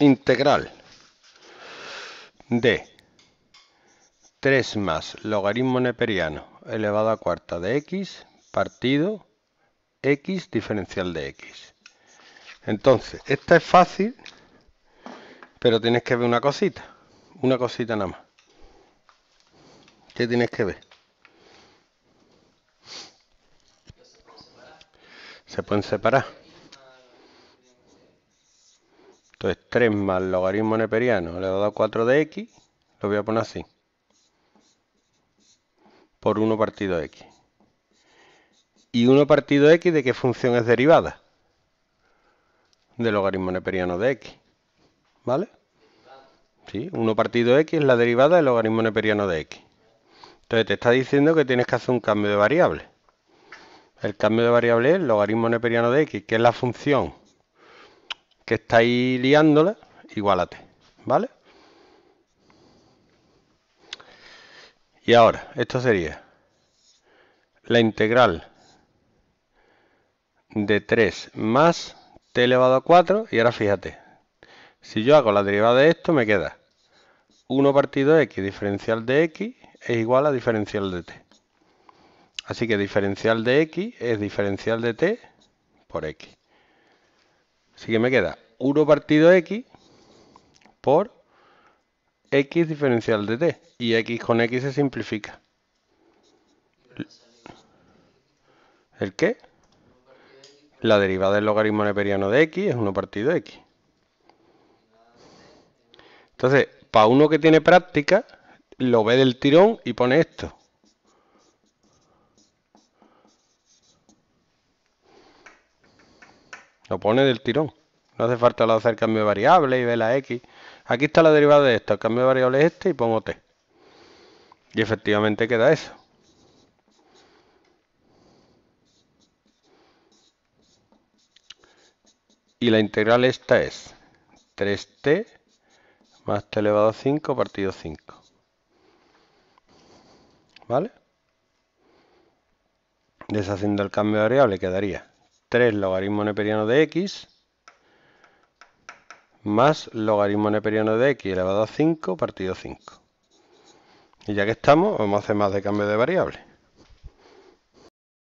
integral de 3 más logaritmo neperiano elevado a cuarta de x partido x diferencial de x. Entonces, esta es fácil, pero tienes que ver una cosita, una cosita nada más. ¿Qué tienes que ver? Se pueden separar. Entonces 3 más logaritmo neperiano, le doy 4 de x, lo voy a poner así. Por 1 partido x. ¿Y 1 partido x de qué función es derivada? del logaritmo neperiano de x. ¿Vale? Sí, 1 partido x es la derivada del logaritmo neperiano de x. Entonces te está diciendo que tienes que hacer un cambio de variable. El cambio de variable es logaritmo neperiano de x, que es la función que estáis liándola, t, ¿vale? Y ahora, esto sería la integral de 3 más t elevado a 4. Y ahora fíjate, si yo hago la derivada de esto, me queda 1 partido x diferencial de x es igual a diferencial de t. Así que diferencial de x es diferencial de t por x. Así que me queda 1 partido x por x diferencial de t. Y x con x se simplifica. ¿El qué? La derivada del logaritmo neperiano de x es 1 partido x. Entonces, para uno que tiene práctica, lo ve del tirón y pone esto. Lo pone del tirón. No hace falta hacer cambio de variable y ver la x. Aquí está la derivada de esto. El cambio de variable es este y pongo t. Y efectivamente queda eso. Y la integral esta es 3t más t elevado a 5 partido 5. ¿Vale? Deshaciendo el cambio de variable quedaría 3 logaritmo neperiano de x más logaritmo neperiano de x elevado a 5 partido 5. Y ya que estamos, vamos a hacer más de cambio de variable.